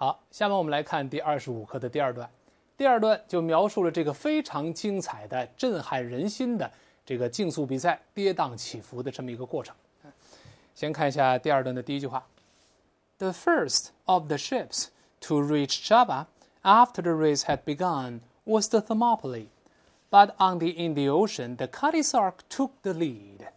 好，下面我们来看第二十五课的第二段。第二段就描述了这个非常精彩的、震撼人心的这个竞速比赛跌宕起伏的这么一个过程。先看一下第二段的第一句话：“The first of the ships to reach Java after the race had begun was the Thermopylae, but on the Indian Ocean the Catisark took the lead。”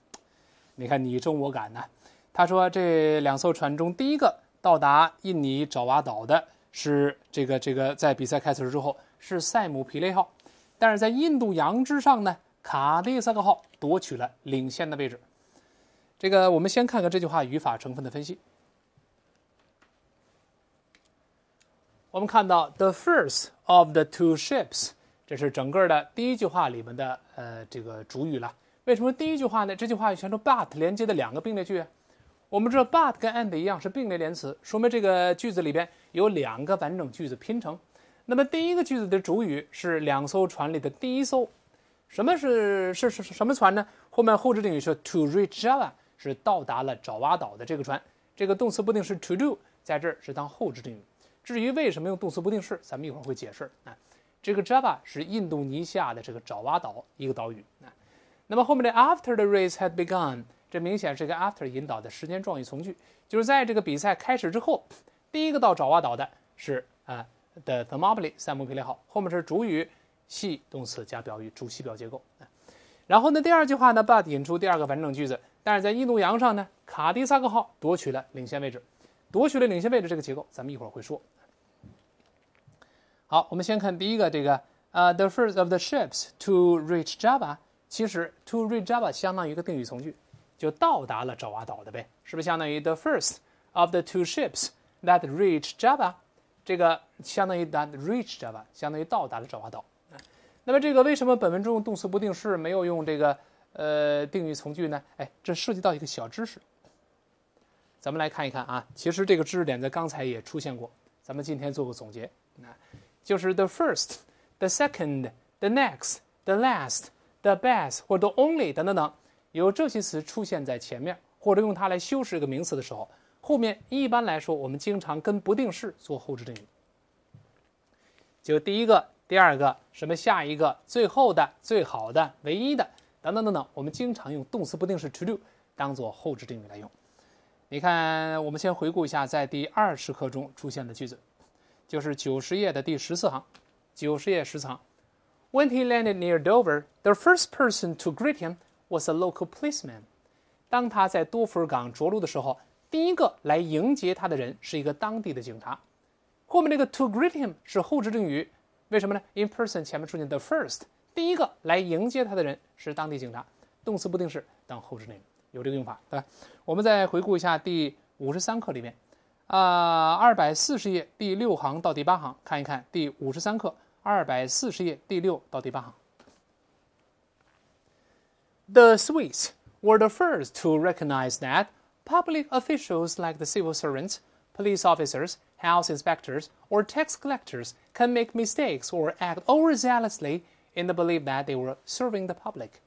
你看，你中我赶呐。他说，这两艘船中第一个。到达印尼爪哇岛的是这个这个，在比赛开始之后是塞姆皮雷号，但是在印度洋之上呢，卡迪萨克号夺取了领先的位置。这个，我们先看看这句话语法成分的分析。我们看到 the first of the two ships，这是整个的第一句话里面的呃这个主语了。为什么第一句话呢？这句话全都 but 连接的两个并列句。我们知道，but 跟 and 一样是并列连词，说明这个句子里边有两个完整句子拼成。那么第一个句子的主语是两艘船里的第一艘，什么是是是是什么船呢？后面后置定语是 to reach Java，是到达了爪哇岛的这个船。这个动词不定式 to do 在这儿是当后置定语。至于为什么用动词不定式，咱们一会儿会解释啊。这个 Java 是印度尼西亚的这个爪哇岛一个岛屿啊。那么后面的 After the race had begun。这明显是一个 after 引导的时间状语从句，就是在这个比赛开始之后，第一个到爪哇岛的是啊，the the r m o p y l a e 三姆比列号。后面是主语系动词加表语，主系表结构。然后呢，第二句话呢，but 引出第二个完整句子。但是在印度洋上呢，卡迪萨克号夺取了领先位置，夺取了领先位置这个结构，咱们一会儿会说。好，我们先看第一个这个呃 t h e first of the ships to reach Java，其实 to reach Java 相当于一个定语从句。就到达了爪哇岛的呗，是不是相当于 the first of the two ships that reached Java？这个相当于 that reached Java，相当于到达了爪哇岛。那么这个为什么本文中动词不定式没有用这个呃定语从句呢？哎，这涉及到一个小知识。咱们来看一看啊，其实这个知识点在刚才也出现过，咱们今天做个总结，那就是 the first，the second，the next，the last，the best，或者 only 等等等。有这些词出现在前面，或者用它来修饰一个名词的时候，后面一般来说我们经常跟不定式做后置定语。就第一个、第二个，什么下一个、最后的、最好的、唯一的，等等等等，我们经常用动词不定式 to do 当做后置定语来用。你看，我们先回顾一下在第二十课中出现的句子，就是九十页的第十四行，九十页十行。When he landed near Dover, the first person to greet him. Was a local policeman。当他在多佛尔港着陆的时候，第一个来迎接他的人是一个当地的警察。后面这个 to greet him 是后置定语，为什么呢？In person 前面出现 the first，第一个来迎接他的人是当地警察。动词不定式当后置定语，有这个用法，对吧？我们再回顾一下第五十三课里面，啊，二百四十页第六行到第八行，看一看第五十三课二百四十页第六到第八行。The Swiss were the first to recognize that public officials like the civil servants, police officers, house inspectors, or tax collectors can make mistakes or act overzealously in the belief that they were serving the public。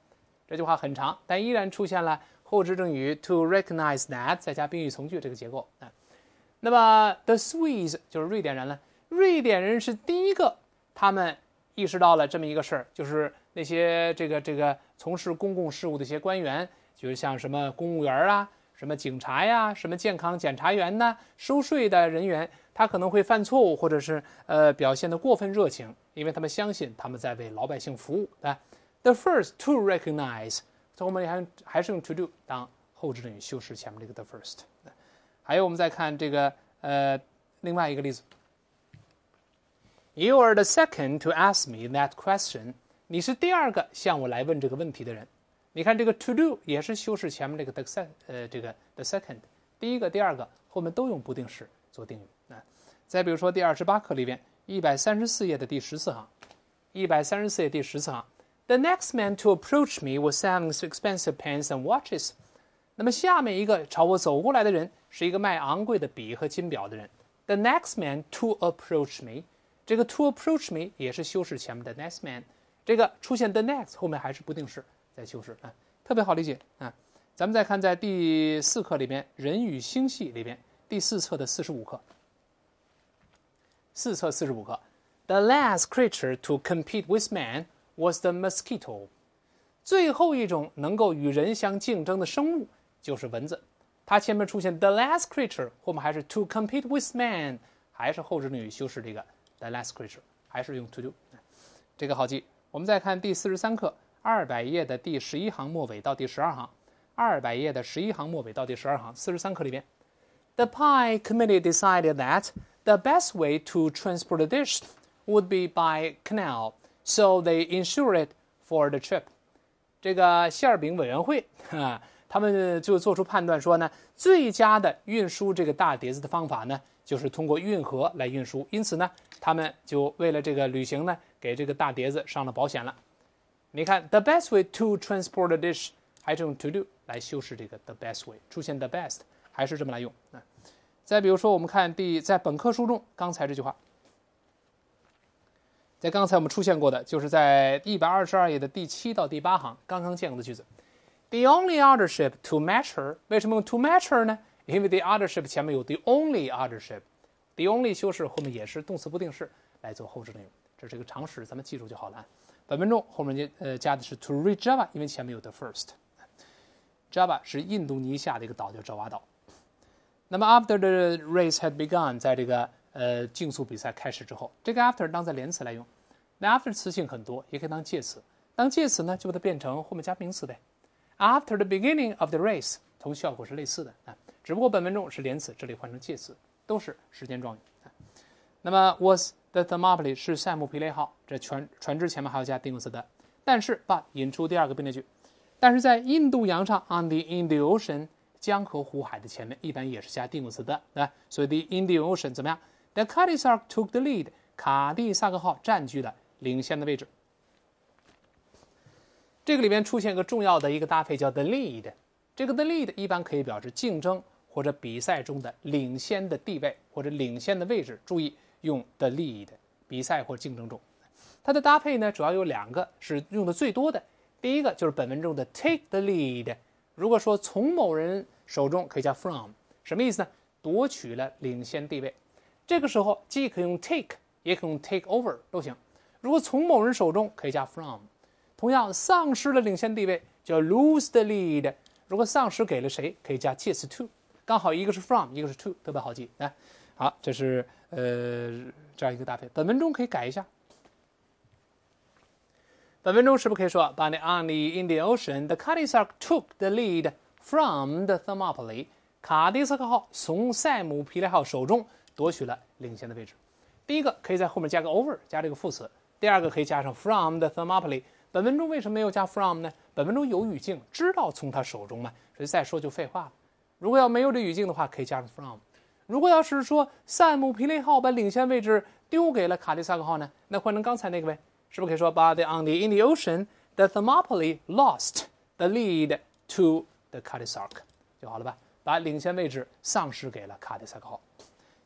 这句话很长，但依然出现了后置正语 to recognize that 再加宾语从句这个结构啊。那么 the Swiss 就是瑞典人了，瑞典人是第一个，他们意识到了这么一个事儿，就是那些这个这个从事公共事务的一些官员，就是像什么公务员啊、什么警察呀、什么健康检查员呐、收税的人员，他可能会犯错误，或者是呃表现的过分热情，因为他们相信他们在为老百姓服务。对，the first to recognize，从后面还还是用 to do 当后置定语修饰前面这个 the first。还有，我们再看这个呃另外一个例子：You are the second to ask me that question。你是第二个向我来问这个问题的人。你看，这个 to do 也是修饰前面这个 the se，呃，这个 the second，第一个、第二个后面都用不定式做定语。啊，再比如说第二十八课里边，一百三十四页的第十四行，一百三十四页第十四行，The next man to approach me was selling expensive pens and watches。那么下面一个朝我走过来的人是一个卖昂贵的笔和金表的人。The next man to approach me，这个 to approach me 也是修饰前面的 next man。这个出现 the next 后面还是不定式在修饰啊，特别好理解啊。咱们再看在第四课里边，人与星系》里边第四册的四十五课，四册四十五课，the last creature to compete with man was the mosquito。最后一种能够与人相竞争的生物就是蚊子。它前面出现 the last creature，后面还是 to compete with man，还是后置定语修饰这个 the last creature，还是用 to do，这个好记。我们再看第四十三课二百页的第十一行末尾到第十二行，二百页的十一行末尾到第十二行。四十三课里边，the p i committee decided that the best way to transport the dish would be by canal. So they insured for the trip. 这个馅饼委员会，啊，他们就做出判断说呢，最佳的运输这个大碟子的方法呢，就是通过运河来运输。因此呢，他们就为了这个旅行呢。给这个大碟子上了保险了。你看，the best way to transport a dish 还是用 to do 来修饰这个 the best way 出现 the best 还是这么来用啊。再比如说，我们看第在本科书中刚才这句话，在刚才我们出现过的，就是在一百二十二页的第七到第八行刚刚见过的句子。The only o t h e r s h i p to measure 为什么用 to measure 呢？因为 the o t h e r s h i p 前面有 the only o t h e r s h i p t h e only 修饰后面也是动词不定式来做后置定语。这是一个常识，咱们记住就好了。本分钟后面接呃加的是 to r e a d Java，因为前面有 the first。Java 是印度尼西亚的一个岛，叫爪哇岛。那么 after the race had begun，在这个呃竞速比赛开始之后，这个 after 当在连词来用。那 after 词性很多，也可以当介词。当介词呢，就把它变成后面加名词呗。After the beginning of the race，同效果是类似的啊，只不过本分钟是连词，这里换成介词，都是时间状语。那么 was。The Thermopylae 是塞姆皮雷号，这船船只前面还要加定冠词的。但是，but 引出第二个并列句。但是在印度洋上，on the Indian Ocean，江河湖海的前面一般也是加定冠词的，对所以 the Indian Ocean 怎么样？The k a i s a r k took the lead，卡蒂萨克号占据了领先的位置。这个里边出现一个重要的一个搭配，叫 the lead。这个 the lead 一般可以表示竞争或者比赛中的领先的地位或者领先的位置。注意。用的 lead 比赛或竞争中，它的搭配呢，主要有两个是用的最多的。第一个就是本文中的 take the lead。如果说从某人手中可以加 from，什么意思呢？夺取了领先地位。这个时候既可以用 take，也可以用 take over 都行。如果从某人手中可以加 from，同样丧失了领先地位叫 lose the lead。如果丧失给了谁，可以加介词 to。刚好一个是 from，一个是 to，特别好记。来，好，这是。呃，这样一个搭配。本文中可以改一下。本文中是不是可以说：On the in the ocean, the c a d i s a r k took the lead from the Thermopylae。卡迪斯克号从塞姆皮莱号手中夺取了领先的位置。第一个可以在后面加个 over，加这个副词。第二个可以加上 from the Thermopylae。本文中为什么没有加 from 呢？本文中有语境，知道从他手中嘛，所以再说就废话了。如果要没有这语境的话，可以加上 from。如果要是说萨姆皮雷号把领先位置丢给了卡迪萨克号呢？那换成刚才那个呗，是不是可以说 “But on the i n d h e Ocean, the Thermopylae lost the lead to the Cattysark” 就好了吧？把领先位置丧失给了卡迪萨克号。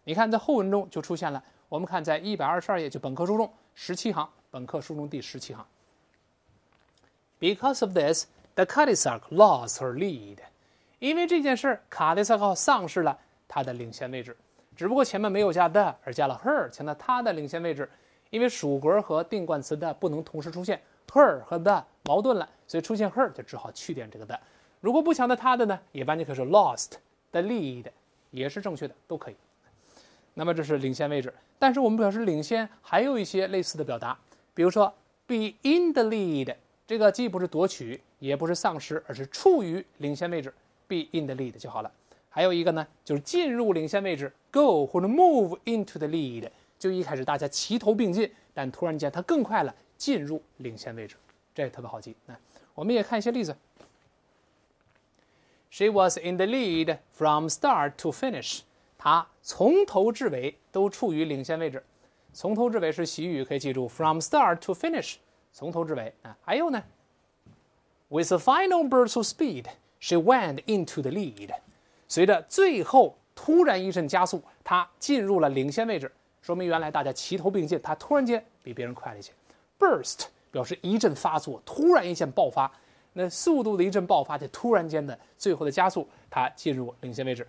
你看，在后文中就出现了。我们看，在一百二十二页，就本科书中十七行，本科书中第十七行：“Because of this, the Cattysark lost her lead。”因为这件事，卡迪萨克号丧失了。它的领先位置，只不过前面没有加 the，而加了 her，强调它的领先位置。因为属格和定冠词 the 不能同时出现，her 和 the 矛盾了，所以出现 her 就只好去掉这个 the。如果不强调它的呢，也完全可以说 lost 的 lead 也是正确的，都可以。那么这是领先位置，但是我们表示领先还有一些类似的表达，比如说 be in the lead，这个既不是夺取，也不是丧失，而是处于领先位置，be in the lead 就好了。还有一个呢，就是进入领先位置，go 或者 move into the lead。就一开始大家齐头并进，但突然间它更快了，进入领先位置，这也特别好记。来，我们也看一些例子。She was in the lead from start to finish。她从头至尾都处于领先位置，从头至尾是习语，可以记住 from start to finish，从头至尾。啊，还有呢，With a final burst of speed，she went into the lead。随着最后突然一阵加速，他进入了领先位置，说明原来大家齐头并进，他突然间比别人快了一些。burst 表示一阵发作，突然一阵爆发，那速度的一阵爆发，就突然间的最后的加速，他进入领先位置。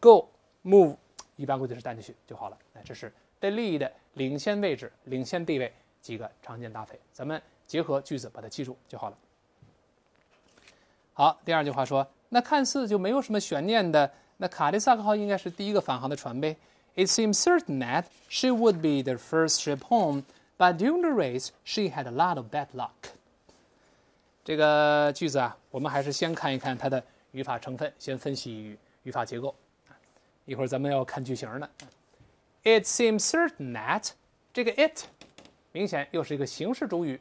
go move 一般规则是带进去就好了。那这是 the lead 领先位置、领先地位几个常见搭配，咱们结合句子把它记住就好了。好，第二句话说。那看似就没有什么悬念的，那卡利萨克号应该是第一个返航的船呗。It seems certain that she would be the first ship home, but during the race she had a lot of bad luck。这个句子啊，我们还是先看一看它的语法成分，先分析语语法结构。一会儿咱们要看句型呢。It seems certain that 这个 it 明显又是一个形式主语，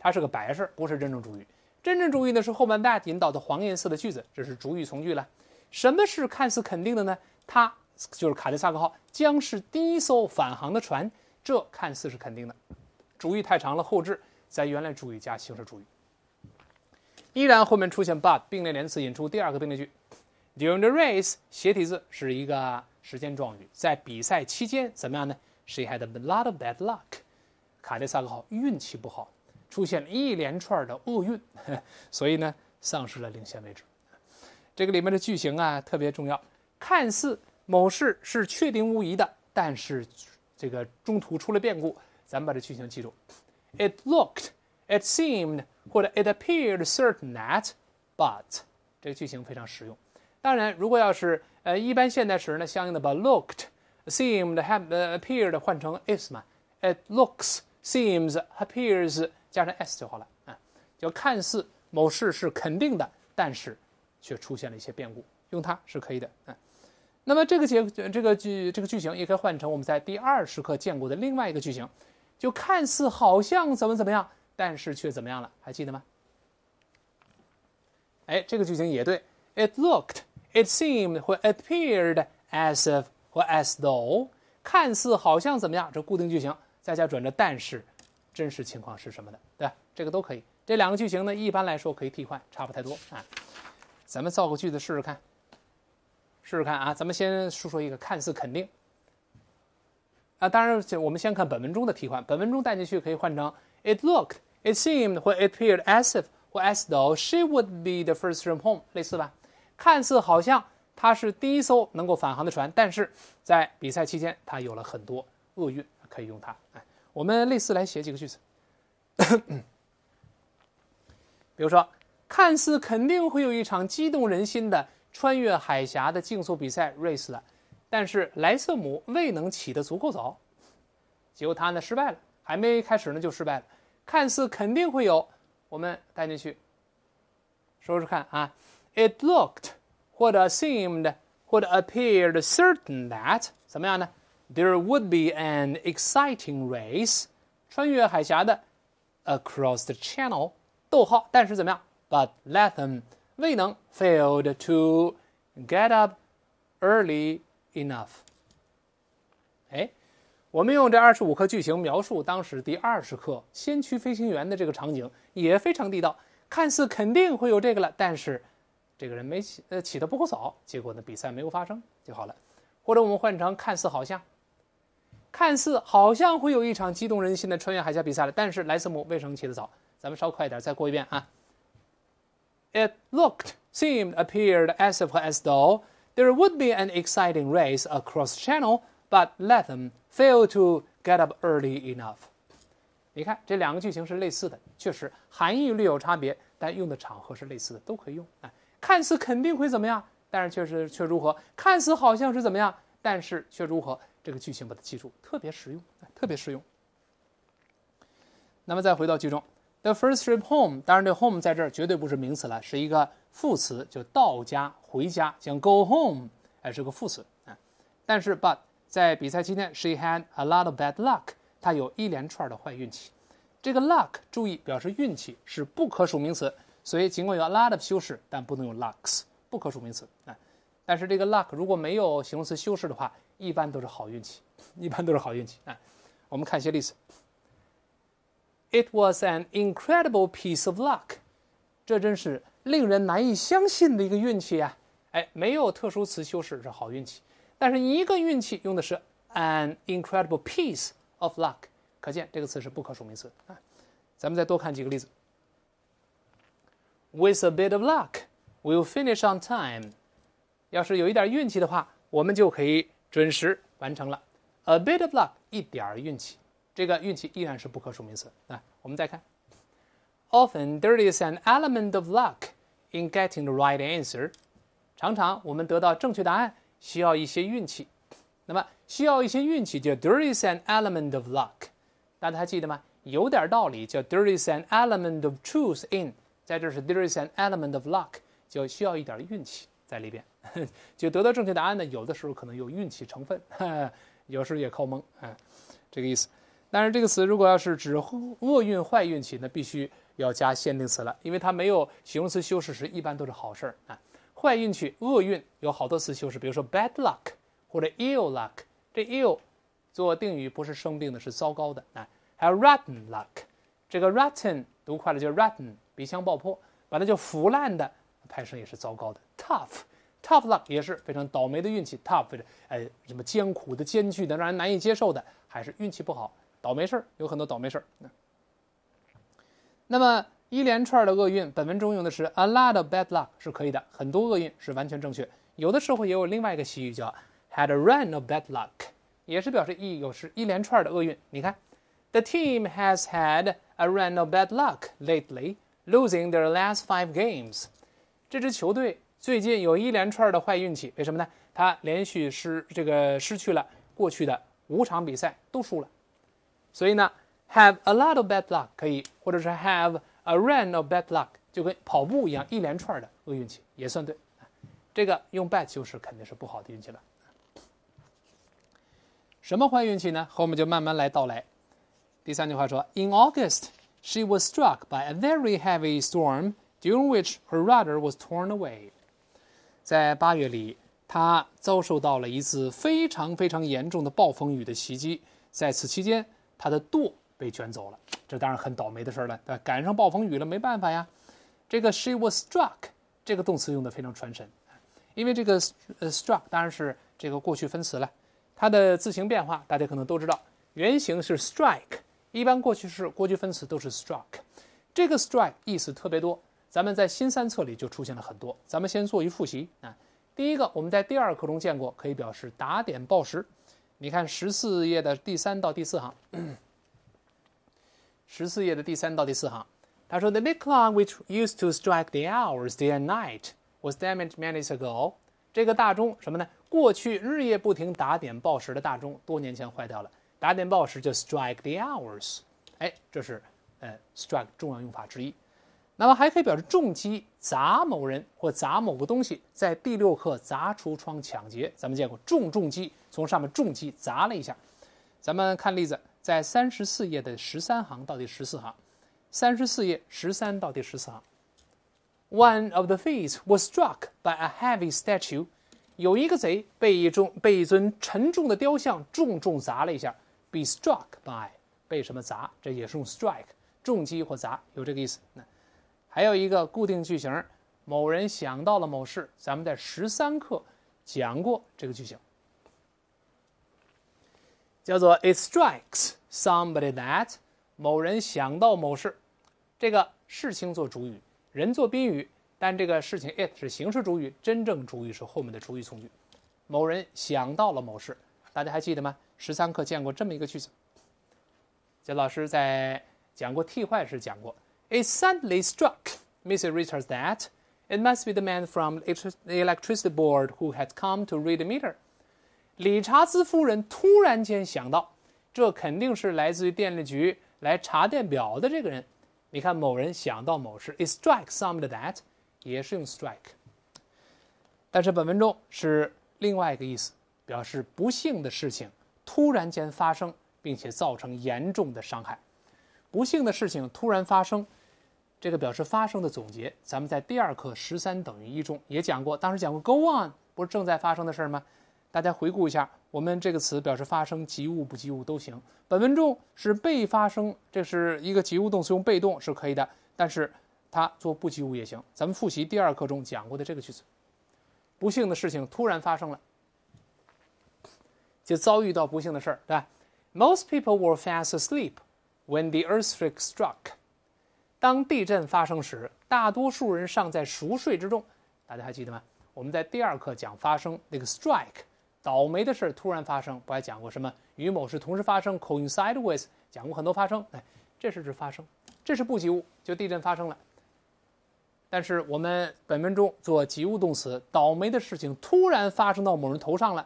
它是个摆设，不是真正主语。真正主语呢是后半 that 引导的黄颜色的句子，这是主语从句了。什么是看似肯定的呢？它就是卡迪萨克号将是第一艘返航的船，这看似是肯定的。主语太长了，后置，在原来主语加形式主语。依然后面出现 but 并列连词引出第二个并列句。During the race，斜体字是一个时间状语，在比赛期间怎么样呢？s h e h a d a lot of bad luck？卡迪萨克号运气不好。出现了一连串的厄运，所以呢，丧失了领先位置。这个里面的句型啊特别重要。看似某事是确定无疑的，但是这个中途出了变故。咱们把这句型记住：It looked, it seemed，或者 it appeared certain that，but。这个句型非常实用。当然，如果要是呃一般现在时呢，相应的把 looked, seemed, have appeared 换成 is 嘛：It looks, seems, appears。加上 s 就好了啊，就看似某事是肯定的，但是却出现了一些变故，用它是可以的啊。那么这个结这个句这个句型也可以换成我们在第二时刻见过的另外一个句型，就看似好像怎么怎么样，但是却怎么样了，还记得吗？哎，这个句型也对，it looked，it seemed 或 appeared as if 或 as though，看似好像怎么样，这固定句型，再加转折但是。真实情况是什么的，对吧？这个都可以。这两个句型呢，一般来说可以替换，差不太多啊。咱们造个句子试试看，试试看啊。咱们先说说一个看似肯定啊。当然，我们先看本文中的替换，本文中带进去可以换成 it looked，it seemed，或 it appeared as if 或 as though she would be the first r h o m home，类似吧？看似好像它是第一艘能够返航的船，但是在比赛期间它有了很多厄运，可以用它，哎。我们类似来写几个句子，比如说，看似肯定会有一场激动人心的穿越海峡的竞速比赛 race 了，但是莱瑟姆未能起得足够早，结果他呢失败了，还没开始呢就失败了。看似肯定会有，我们带进去，说说看啊，it looked 或者 seemed 或者 appeared certain that 怎么样呢？there would be an exciting across the channel，逗号，但是怎么样？But Latham 未能 failed to get up early enough. enough。哎，我们用这二十五课句型描述当时第二十课先驱飞行员的这个场景，也非常地道。看似肯定会有这个了，但是这个人没起，呃，起得不够早，结果呢，比赛没有发生就好了。或者我们换成看似好像，看似好像会有一场激动人心的穿越海峡比赛了，但是莱斯姆为什么起得早？咱们稍快一点，再过一遍啊。It looked, seemed, appeared, as if, as though there would be an exciting race across channel, but Latham failed to get up early enough。你看这两个句型是类似的，确实含义略有差别，但用的场合是类似的，都可以用啊。看似肯定会怎么样，但是确实却如何？看似好像是怎么样，但是却如何？这个句型把它记住，特别实用，特别实用。那么再回到句中，the first trip home，当然这 home 在这儿绝对不是名词了，是一个副词，就到家、回家，像 go home，哎，是个副词啊。但是 but 在比赛期间，she had a lot of bad luck，她有一连串的坏运气。这个 luck，注意表示运气是不可数名词，所以尽管有 a lot of 修饰，但不能用 lucks，不可数名词啊。但是这个 luck 如果没有形容词修饰的话，一般都是好运气，一般都是好运气啊！我们看一些例子。It was an incredible piece of luck，这真是令人难以相信的一个运气啊！哎，没有特殊词修饰是好运气，但是一个运气用的是 an incredible piece of luck，可见这个词是不可数名词啊！咱们再多看几个例子。With a bit of luck，we'll finish on time。要是有一点运气的话，我们就可以。准时完成了，a bit of luck 一点儿运气，这个运气依然是不可数名词啊。我们再看，often there is an element of luck in getting the right answer。常常我们得到正确答案需要一些运气，那么需要一些运气叫 there is an element of luck。大家还记得吗？有点道理叫 there is an element of truth in，在这是 there is an element of luck，就需要一点运气。在里边，就得到正确答案呢。有的时候可能有运气成分，有时候也靠蒙啊，这个意思。但是这个词如果要是指厄运、坏运气那必须要加限定词了，因为它没有形容词修饰时一般都是好事儿啊。坏运气、厄运有好多词修饰，比如说 bad luck 或者 ill luck。这 ill 做定语不是生病的，是糟糕的啊。还有 rotten luck，这个 rotten 读快了就是 rotten，鼻腔爆破，把它就腐烂的派生也是糟糕的。Tough, tough luck 也是非常倒霉的运气。Tough，呃，什么艰苦的、艰巨的、让人难以接受的，还是运气不好，倒霉事儿。有很多倒霉事儿。那么一连串的厄运，本文中用的是 a lot of bad luck 是可以的，很多厄运是完全正确。有的时候也有另外一个习语叫 had a run of bad luck，也是表示一有时一连串的厄运。你看，The team has had a run of bad luck lately, losing their last five games。这支球队。最近有一连串的坏运气，为什么呢？他连续失这个失去了过去的五场比赛都输了，所以呢，have a lot of bad luck 可以，或者是 have a run of bad luck，就跟跑步一样，一连串的恶运气也算对。这个用 bad 就是肯定是不好的运气了。什么坏运气呢？后我们就慢慢来道来。第三句话说：In August, she was struck by a very heavy storm during which her rudder was torn away。在八月里，他遭受到了一次非常非常严重的暴风雨的袭击。在此期间，他的舵被卷走了，这当然很倒霉的事了，对吧？赶上暴风雨了，没办法呀。这个 she was struck 这个动词用的非常传神，因为这个 struck 当然是这个过去分词了。它的字形变化大家可能都知道，原型是 strike，一般过去式、过去分词都是 struck。这个 strike 意思特别多。咱们在新三册里就出现了很多，咱们先做一复习啊。第一个，我们在第二课中见过，可以表示打点报时。你看十四页的第三到第四行，十四页的第三到第四行，他说：“The big clock which used to strike the hours day and night was damaged many years ago。”这个大钟什么呢？过去日夜不停打点报时的大钟，多年前坏掉了。打点报时就 strike the hours，哎，这是呃 strike 重要用法之一。那么还可以表示重击砸某人或砸某个东西。在第六课砸橱窗抢劫，咱们见过重重击，从上面重击砸了一下。咱们看例子，在三十四页的十三行到第十四行，三十四页十三到第十四行，One of the thieves was struck by a heavy statue。有一个贼被一重被一尊沉重的雕像重重砸了一下。Be struck by 被什么砸？这也是用 strike 重击或砸，有这个意思。那。还有一个固定句型，某人想到了某事。咱们在十三课讲过这个句型，叫做 It strikes somebody that 某人想到某事。这个事情做主语，人做宾语，但这个事情 it 是形式主语，真正主语是后面的主语从句。某人想到了某事，大家还记得吗？十三课见过这么一个句子。这老师在讲过替换时讲过。It suddenly struck Mrs. Richards that it must be the man from the electricity board who had come to read the meter。理查兹夫人突然间想到，这肯定是来自于电力局来查电表的这个人。你看，某人想到某事，strike somebody that 也是用 strike，但是本文中是另外一个意思，表示不幸的事情突然间发生，并且造成严重的伤害。不幸的事情突然发生。这个表示发生的总结，咱们在第二课十三等于一中也讲过，当时讲过 go on 不是正在发生的事吗？大家回顾一下，我们这个词表示发生，及物不及物都行。本文中是被发生，这是一个及物动词，用被动是可以的，但是它做不及物也行。咱们复习第二课中讲过的这个句子：不幸的事情突然发生了，就遭遇到不幸的事儿，对吧？Most people were fast asleep when the earthquake struck. 当地震发生时，大多数人尚在熟睡之中。大家还记得吗？我们在第二课讲发生那个 strike，倒霉的事儿突然发生，不还讲过什么与某事同时发生，coincide with，讲过很多发生。哎，这是指发生，这是不及物，就地震发生了。但是我们本文中做及物动词，倒霉的事情突然发生到某人头上了，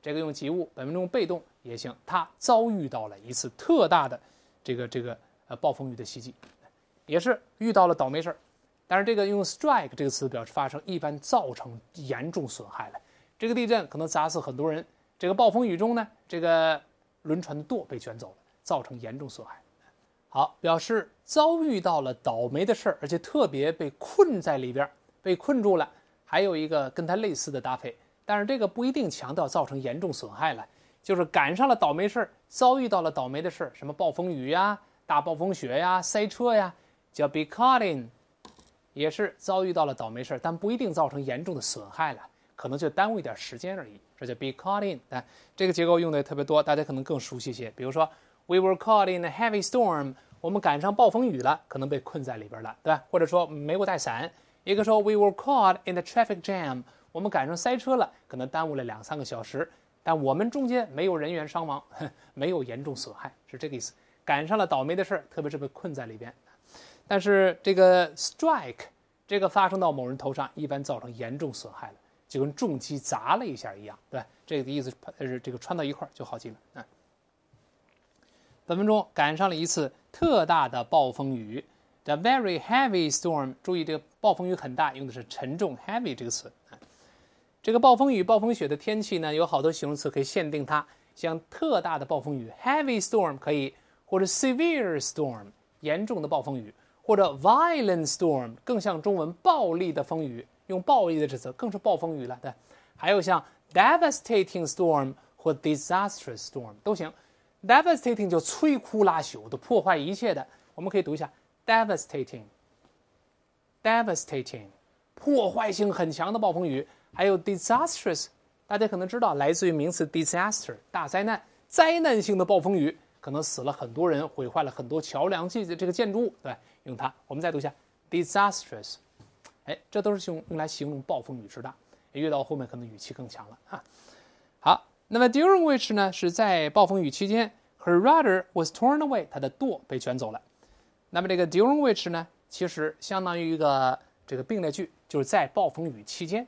这个用及物，本文中被动也行。他遭遇到了一次特大的这个这个呃暴风雨的袭击。也是遇到了倒霉事儿，但是这个用 strike 这个词表示发生，一般造成严重损害了。这个地震可能砸死很多人。这个暴风雨中呢，这个轮船的舵被卷走了，造成严重损害。好，表示遭遇到了倒霉的事儿，而且特别被困在里边，被困住了。还有一个跟它类似的搭配，但是这个不一定强调造成严重损害了，就是赶上了倒霉事儿，遭遇到了倒霉的事儿，什么暴风雨呀，大暴风雪呀，塞车呀。叫 be caught in，也是遭遇到了倒霉事儿，但不一定造成严重的损害了，可能就耽误一点时间而已。这叫 be caught in，啊，这个结构用的也特别多，大家可能更熟悉一些。比如说，we were caught in a heavy storm，我们赶上暴风雨了，可能被困在里边了，对吧？或者说没我带伞。一个说 we were caught in the traffic jam，我们赶上塞车了，可能耽误了两三个小时，但我们中间没有人员伤亡，没有严重损害，是这个意思。赶上了倒霉的事儿，特别是被困在里边。但是这个 strike 这个发生到某人头上，一般造成严重损害了，就跟重击砸了一下一样，对吧？这个的意思是，这个穿到一块就好记了啊。本文中赶上了一次特大的暴风雨，the very heavy storm。注意，这个暴风雨很大，用的是沉重 heavy 这个词啊。这个暴风雨、暴风雪的天气呢，有好多形容词可以限定它，像特大的暴风雨 heavy storm 可以，或者 severe storm 严重的暴风雨。或者 violent storm 更像中文“暴力的风雨”，用“暴力的”指责更是暴风雨了，对。还有像 devastating storm 或 disastrous storm 都行，devastating 就摧枯拉朽的破坏一切的，我们可以读一下 devastating，devastating 破坏性很强的暴风雨，还有 disastrous，大家可能知道来自于名词 disaster 大灾难，灾难性的暴风雨。可能死了很多人，毁坏了很多桥梁，这的这个建筑物，对，用它，我们再读一下，disastrous，哎，这都是用用来形容暴风雨之大，越到后面可能语气更强了啊。好，那么 during which 呢，是在暴风雨期间，her rudder was torn away，她的舵被卷走了。那么这个 during which 呢，其实相当于一个这个并列句，就是在暴风雨期间。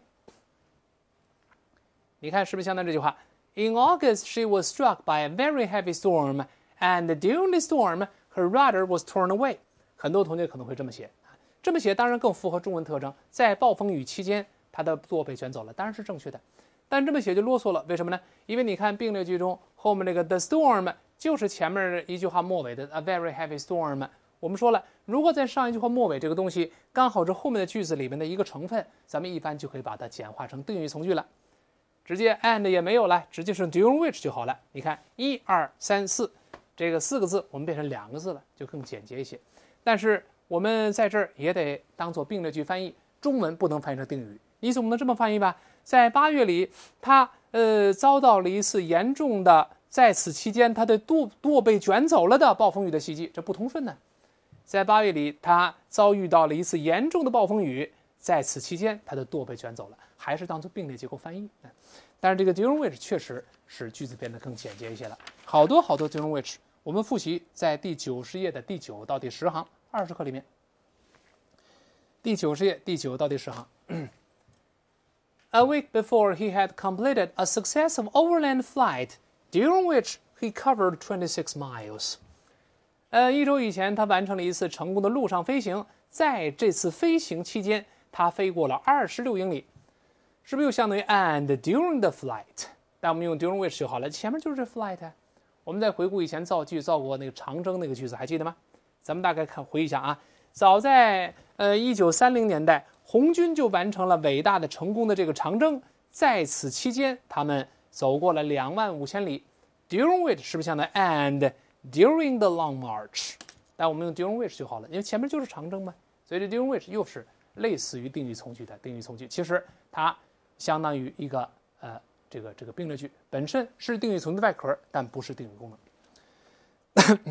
你看是不是相当这句话？In August she was struck by a very heavy storm。And during the storm, her rudder was torn away。很多同学可能会这么写，这么写当然更符合中文特征。在暴风雨期间，它的舵被卷走了，当然是正确的。但这么写就啰嗦了，为什么呢？因为你看并列句中后面那个 the storm 就是前面一句话末尾的 a very heavy storm。我们说了，如果在上一句话末尾这个东西刚好是后面的句子里面的一个成分，咱们一般就可以把它简化成定语从句了，直接 and 也没有了，直接是 during which 就好了。你看，一二三四。这个四个字我们变成两个字了，就更简洁一些。但是我们在这儿也得当做并列句翻译。中文不能翻译成定语，你总不能这么翻译吧？在八月里，他呃遭到了一次严重的，在此期间他的舵舵被卷走了的暴风雨的袭击，这不通顺呢。在八月里，他遭遇到了一次严重的暴风雨，在此期间他的舵被卷走了，还是当做并列结构翻译。但是这个 during which 确实使句子变得更简洁一些了，好多好多 during which 我们复习在第九十页的第九到第十行二十课里面。第九十页第九到第十行。A week before he had completed a s u c c e s s f overland flight during which he covered twenty six miles，呃，一周以前他完成了一次成功的陆上飞行，在这次飞行期间，他飞过了二十六英里。是不是又相当于 and during the flight？但我们用 during which 就好了，前面就是这 flight。我们再回顾以前造句造过那个长征那个句子，还记得吗？咱们大概看回忆一下啊。早在呃一九三零年代，红军就完成了伟大的成功的这个长征，在此期间，他们走过了两万五千里。during which 是不是相当于 and during the Long March？但我们用 during which 就好了，因为前面就是长征嘛，所以这 during which 又是类似于定语从句的定语从句，其实它。相当于一个呃，这个这个并列句本身是定语从句外壳，但不是定语功能。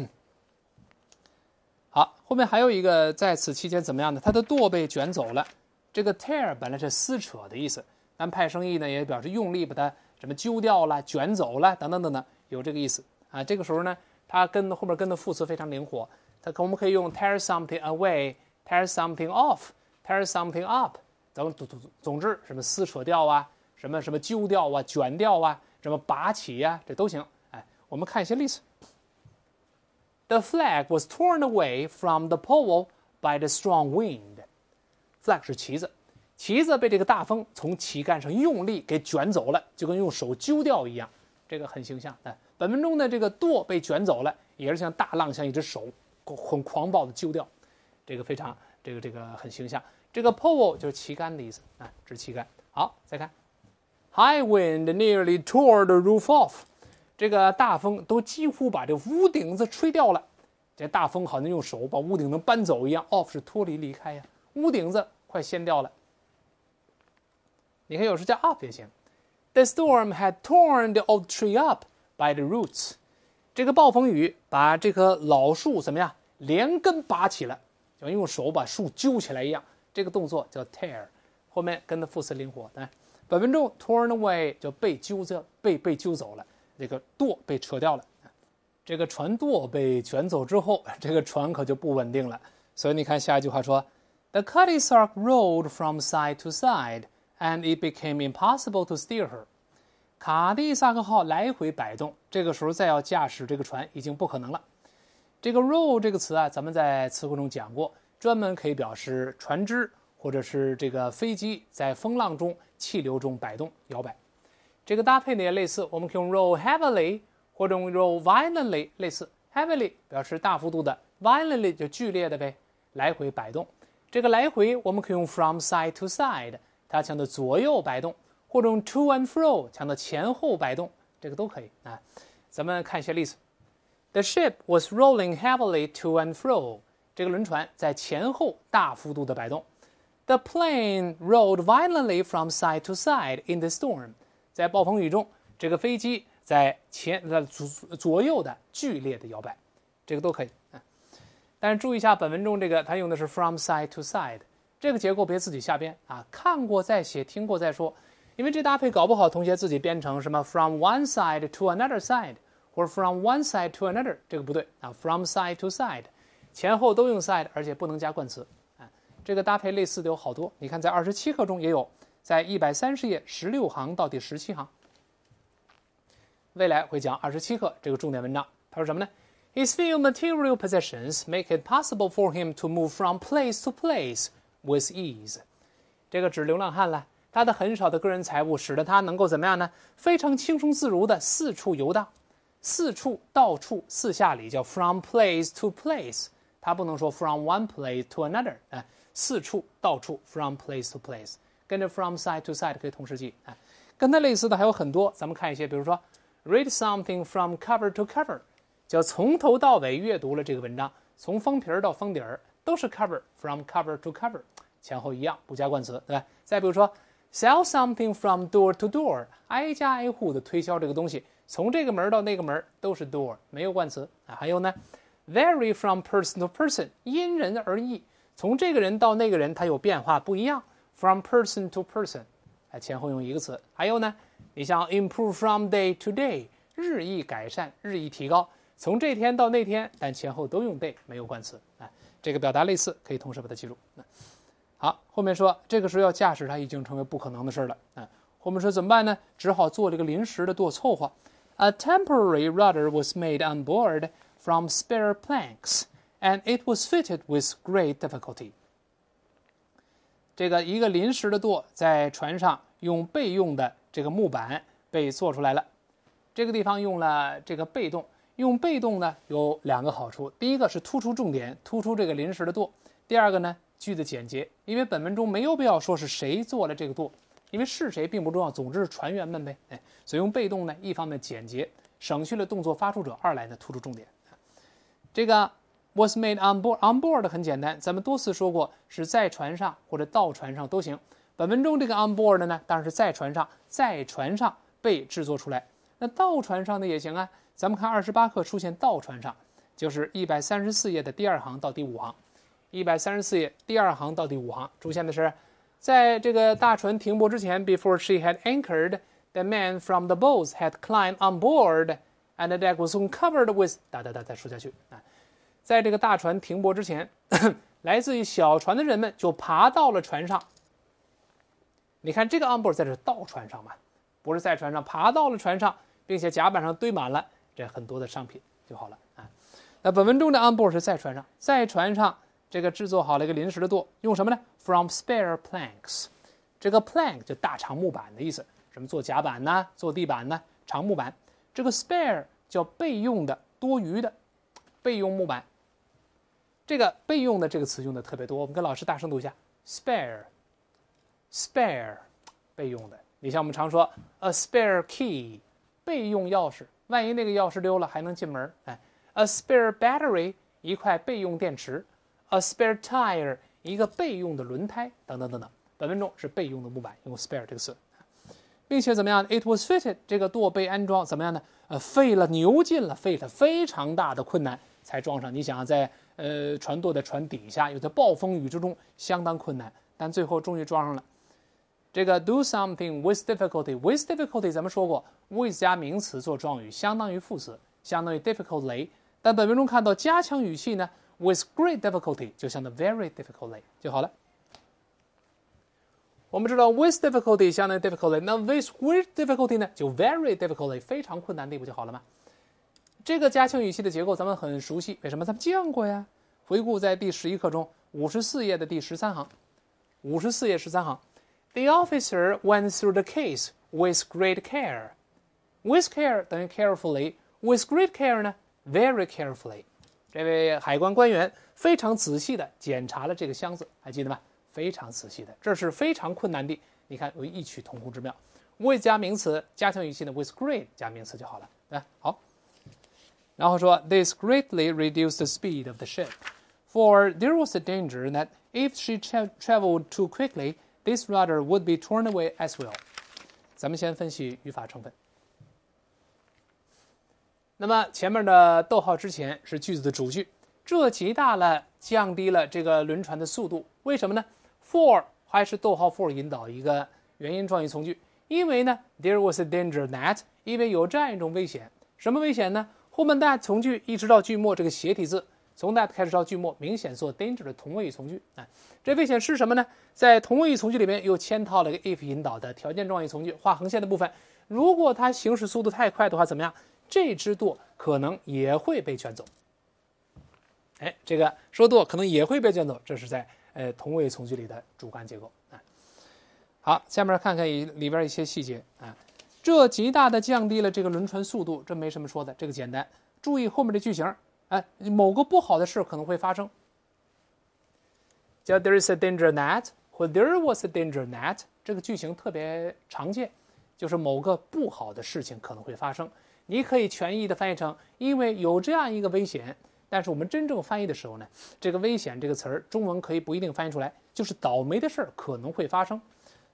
好，后面还有一个，在此期间怎么样呢？它的舵被卷走了。这个 tear 本来是撕扯的意思，但派生意呢也表示用力把它什么揪掉了、卷走了等等等等，有这个意思啊。这个时候呢，它跟后面跟的副词非常灵活，它可我们可以用 tear something away、tear something off、tear something up。咱们总总总之，什么撕扯掉啊，什么什么揪掉啊，卷掉啊，什么拔起呀，这都行。哎，我们看一些例子。The flag was torn away from the pole by the strong wind. Flag 是旗子，旗子被这个大风从旗杆上用力给卷走了，就跟用手揪掉一样。这个很形象。哎，本文中的这个舵被卷走了，也是像大浪，像一只手，很狂暴的揪掉。这个非常，这个这个很形象。这个 pole 就是旗杆的意思啊，指旗杆。好，再看，high wind nearly tore the roof off。这个大风都几乎把这屋顶子吹掉了，这大风好像用手把屋顶能搬走一样。off 是脱离、离开呀，屋顶子快掀掉了。你看，有时加 up 也行。The storm had torn the old tree up by the roots。这个暴风雨把这棵老树怎么样，连根拔起了，就用手把树揪起来一样。这个动作叫 tear，后面跟的副词灵活来。本分钟 torn away 就被揪着，被被揪走了，那个舵被扯掉了。这个船舵被卷走之后，这个船可就不稳定了。所以你看下一句话说，The c u t t y Sark rolled from side to side and it became impossible to steer her。卡蒂萨克号来回摆动，这个时候再要驾驶这个船已经不可能了。这个 roll 这个词啊，咱们在词汇中讲过。专门可以表示船只或者是这个飞机在风浪中、气流中摆动摇摆。这个搭配呢，也类似，我们可以用 roll heavily 或者 roll violently。类似 heavily 表示大幅度的，violently 就剧烈的呗，来回摆动。这个来回我们可以用 from side to side，强调的左右摆动，或者用 to and fro 强调前后摆动，这个都可以啊。咱们看一些例子：The ship was rolling heavily to and fro. 这个轮船在前后大幅度的摆动。The plane rolled violently from side to side in the storm。在暴风雨中，这个飞机在前左左右的剧烈的摇摆，这个都可以。嗯，但是注意一下，本文中这个它用的是 from side to side 这个结构，别自己瞎编啊！看过再写，听过再说，因为这搭配搞不好，同学自己编成什么 from one side to another side，或者 from one side to another，这个不对啊，from side to side。前后都用 side，而且不能加冠词。啊，这个搭配类似的有好多。你看，在二十七课中也有，在一百三十页十六行到第十七行。未来会讲二十七课这个重点文章。他说什么呢？His few material possessions make it possible for him to move from place to place with ease。这个指流浪汉了，他的很少的个人财物使得他能够怎么样呢？非常轻松自如的四处游荡，四处到处四下里叫 from place to place。它不能说 from one place to another，哎，四处到处 from place to place，跟着 from side to side 可以同时记，哎，跟它类似的还有很多，咱们看一些，比如说 read something from cover to cover，叫从头到尾阅读了这个文章，从封皮儿到封底儿都是 cover，from cover to cover，前后一样不加冠词，对吧？再比如说 sell something from door to door，挨家挨户的推销这个东西，从这个门到那个门都是 door，没有冠词，啊，还有呢？vary from person to person，因人而异，从这个人到那个人，它有变化，不一样。From person to person，哎，前后用一个词。还有呢，你像 improve from day to day，日益改善，日益提高，从这天到那天，但前后都用 day，没有冠词。哎，这个表达类似，可以同时把它记住。好，后面说这个时候要驾驶它已经成为不可能的事了。啊，后面说怎么办呢？只好做这个临时的，做凑合。A temporary rudder was made on board. From spare planks, and it was fitted with great difficulty。这个一个临时的舵在船上用备用的这个木板被做出来了。这个地方用了这个被动，用被动呢有两个好处：第一个是突出重点，突出这个临时的舵；第二个呢，句子简洁，因为本文中没有必要说是谁做了这个舵，因为是谁并不重要，总之是船员们呗。哎，所以用被动呢，一方面简洁，省去了动作发出者；二来呢，突出重点。这个 was made on board on board 很简单，咱们多次说过是在船上或者到船上都行。本文中这个 on board 呢，当然是在船上，在船上被制作出来。那到船上的也行啊。咱们看二十八课出现到船上，就是一百三十四页的第二行到第五行，一百三十四页第二行到第五行出现的是，在这个大船停泊之前，before she had anchored，the m a n from the boats had climbed on board。And the deck was uncovered with 哒哒哒，再说下去啊，在这个大船停泊之前，来自于小船的人们就爬到了船上。你看这个 umber 是在倒船上嘛，不是在船上爬到了船上，并且甲板上堆满了这很多的商品就好了啊。那本文中的 umber 是在船上，在船上这个制作好了一个临时的舵，用什么呢？From spare planks，这个 plank 就大长木板的意思，什么做甲板呢？做地板呢？长木板，这个 spare。叫备用的、多余的、备用木板。这个“备用的”这个词用的特别多，我们跟老师大声读一下：spare，spare，备用的。你像我们常说 a spare key，备用钥匙，万一那个钥匙丢了还能进门。哎，a spare battery，一块备用电池；a spare tire，一个备用的轮胎。等等等等。本分钟是备用的木板，用 spare 这个词。并且怎么样？It was fitted，这个舵被安装怎么样呢？呃，费了牛劲了，费了非常大的困难才装上。你想在呃船舵的船底下，又在暴风雨之中，相当困难。但最后终于装上了。这个 do something with difficulty，with difficulty 咱们说过，with 加名词做状语，相当于副词，相当于 difficultly。但本文中看到加强语气呢，with great difficulty 就相当 very difficultly 就好了。我们知道 with difficulty 相当于 difficulty，那 with great difficulty 呢，就 very d i f f i c u l t y 非常困难地不就好了吗？这个加强语气的结构咱们很熟悉，为什么？咱们见过呀。回顾在第十一课中五十四页的第十三行，五十四页十三行，The officer went through the case with great care。with care 等于 carefully，with great care 呢，very carefully。这位海关官员非常仔细的检查了这个箱子，还记得吗？非常仔细的，这是非常困难的。你看有异曲同工之妙。with 加名词，加强语气呢？With great 加名词就好了，对好，然后说 This greatly reduced the speed of the ship, for there was a danger that if she traveled too quickly, this rudder would be torn away as well. 咱们先分析语法成分。那么前面的逗号之前是句子的主句，这极大了降低了这个轮船的速度。为什么呢？for 还是逗号 for 引导一个原因状语从句，因为呢，there was a danger that 因为有这样一种危险，什么危险呢？后面 that 从句一直到句末，这个斜体字从 that 开始到句末，明显做 danger 的同位语从句。啊，这危险是什么呢？在同位语从句里面又嵌套了一个 if 引导的条件状语从句，画横线的部分，如果它行驶速度太快的话，怎么样？这只舵可能也会被卷走。哎，这个说舵可能也会被卷走，这是在。呃，同位从句里的主干结构啊。好，下面看看里边一些细节啊。这极大的降低了这个轮船速度，这没什么说的，这个简单。注意后面的句型，哎，某个不好的事可能会发生，叫 there is a danger that 或 there was a danger that。这个句型特别常见，就是某个不好的事情可能会发生。你可以全意的翻译成，因为有这样一个危险。但是我们真正翻译的时候呢，这个“危险”这个词儿，中文可以不一定翻译出来，就是倒霉的事儿可能会发生。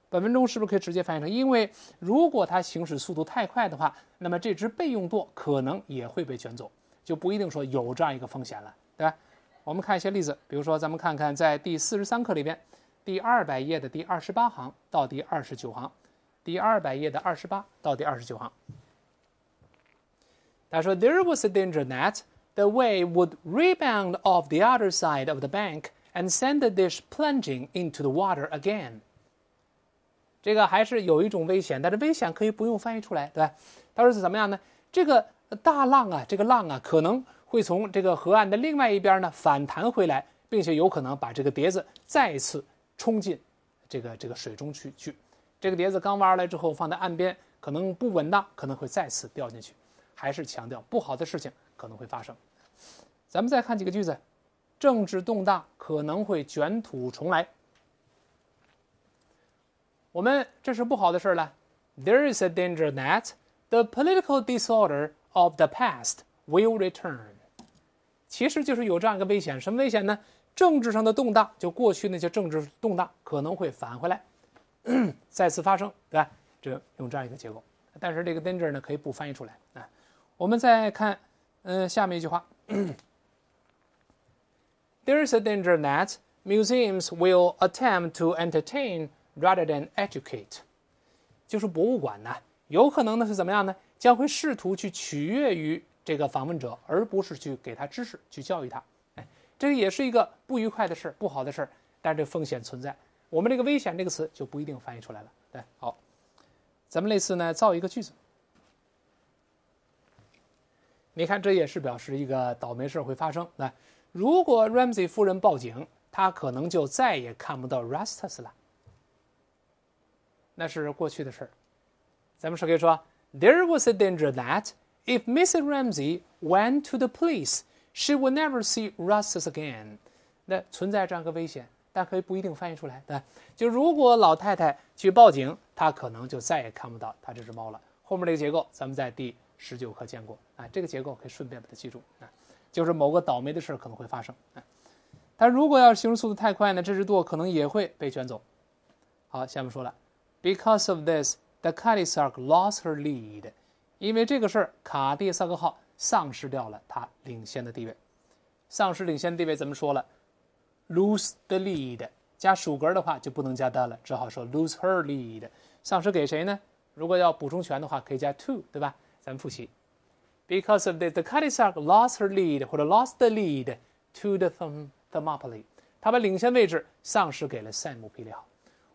本文中是不是可以直接翻译成“因为如果它行驶速度太快的话，那么这只备用舵可能也会被卷走，就不一定说有这样一个风险了，对吧？”我们看一些例子，比如说咱们看看在第四十三课里边，第二百页的第二十八行到第二十九行，第二百页的二十八到第二十九行。他说：“There was a danger that。” The wave would rebound off the other side of the bank and send the dish plunging into the water again。这个还是有一种危险，但是危险可以不用翻译出来，对吧？它是怎么样呢？这个大浪啊，这个浪啊，可能会从这个河岸的另外一边呢反弹回来，并且有可能把这个碟子再次冲进这个这个水中去。去，这个碟子刚挖出来之后放在岸边，可能不稳当，可能会再次掉进去。还是强调，不好的事情可能会发生。咱们再看几个句子：政治动荡可能会卷土重来。我们这是不好的事儿了。There is a danger that the political disorder of the past will return。其实就是有这样一个危险，什么危险呢？政治上的动荡，就过去那些政治动荡可能会返回来，再次发生，对吧？这用这样一个结构，但是这个 danger 呢可以不翻译出来啊。我们再看，嗯，下面一句话。There is a danger that museums will attempt to entertain rather than educate，就是博物馆呢，有可能呢是怎么样呢？将会试图去取悦于这个访问者，而不是去给他知识，去教育他。哎，这也是一个不愉快的事，不好的事儿，但是这风险存在。我们这个危险这个词就不一定翻译出来了。对，好，咱们类似呢造一个句子。你看，这也是表示一个倒霉事儿会发生。来。如果 Ramsey 夫人报警，他可能就再也看不到 Rastus 了。那是过去的事儿。咱们可以说，There was a danger that if Mrs. Ramsey went to the police, she would never see Rastus again。那存在这样一个危险，但可以不一定翻译出来。对，就如果老太太去报警，她可能就再也看不到她这只猫了。后面这个结构，咱们在第十九课见过。啊。这个结构可以顺便把它记住啊。就是某个倒霉的事可能会发生，但如果要是行驶速度太快呢，这只舵可能也会被卷走。好，下面说了，because of this，the c a d i s a r k lost her lead，因为这个事儿，卡蒂萨克号丧失掉了它领先的地位。丧失领先地位怎么说了？lose the lead，加属格的话就不能加 the 了，只好说 lose her lead。丧失给谁呢？如果要补充全的话，可以加 to，对吧？咱们复习。Because of this, the Katisark lost her lead，或者 lost the lead to the Thermopylae。他把领先位置丧失给了塞姆皮列号。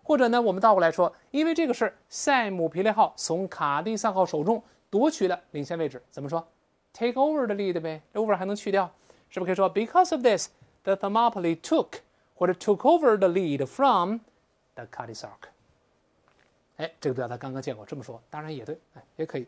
或者呢，我们倒过来说，因为这个是塞姆皮列号从卡蒂萨号手中夺取了领先位置，怎么说？Take over the lead 呗。over 还能去掉，是不是可以说 Because of this, the Thermopylae took，或者 took over the lead from the Katisark。哎，这个表达刚刚见过，这么说当然也对，哎，也可以。